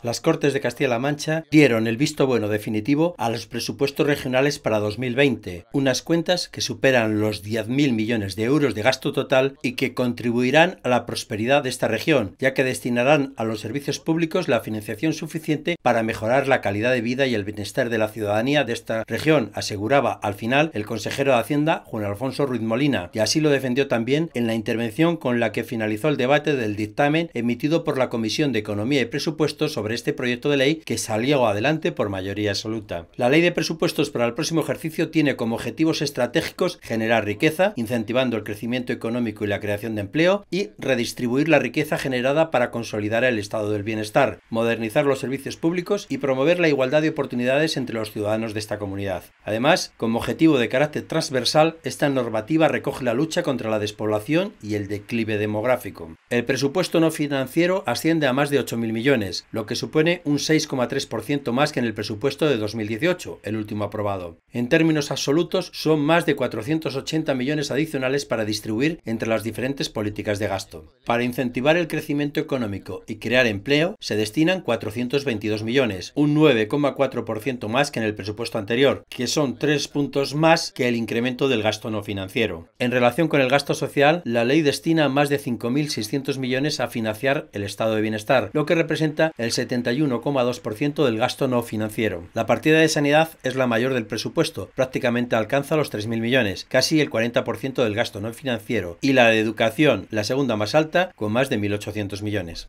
Las Cortes de Castilla-La Mancha dieron el visto bueno definitivo a los presupuestos regionales para 2020, unas cuentas que superan los 10.000 millones de euros de gasto total y que contribuirán a la prosperidad de esta región, ya que destinarán a los servicios públicos la financiación suficiente para mejorar la calidad de vida y el bienestar de la ciudadanía de esta región, aseguraba al final el consejero de Hacienda Juan Alfonso Ruiz Molina, y así lo defendió también en la intervención con la que finalizó el debate del dictamen emitido por la Comisión de Economía y Presupuestos sobre este proyecto de ley que salió adelante por mayoría absoluta. La ley de presupuestos para el próximo ejercicio tiene como objetivos estratégicos generar riqueza, incentivando el crecimiento económico y la creación de empleo, y redistribuir la riqueza generada para consolidar el estado del bienestar, modernizar los servicios públicos y promover la igualdad de oportunidades entre los ciudadanos de esta comunidad. Además, como objetivo de carácter transversal, esta normativa recoge la lucha contra la despoblación y el declive demográfico. El presupuesto no financiero asciende a más de 8.000 millones, lo que supone un 6,3% más que en el presupuesto de 2018, el último aprobado. En términos absolutos, son más de 480 millones adicionales para distribuir entre las diferentes políticas de gasto. Para incentivar el crecimiento económico y crear empleo, se destinan 422 millones, un 9,4% más que en el presupuesto anterior, que son tres puntos más que el incremento del gasto no financiero. En relación con el gasto social, la ley destina más de 5.600 millones a financiar el estado de bienestar, lo que representa el 70 71,2% del gasto no financiero. La partida de sanidad es la mayor del presupuesto, prácticamente alcanza los 3.000 millones, casi el 40% del gasto no financiero, y la de educación, la segunda más alta, con más de 1.800 millones.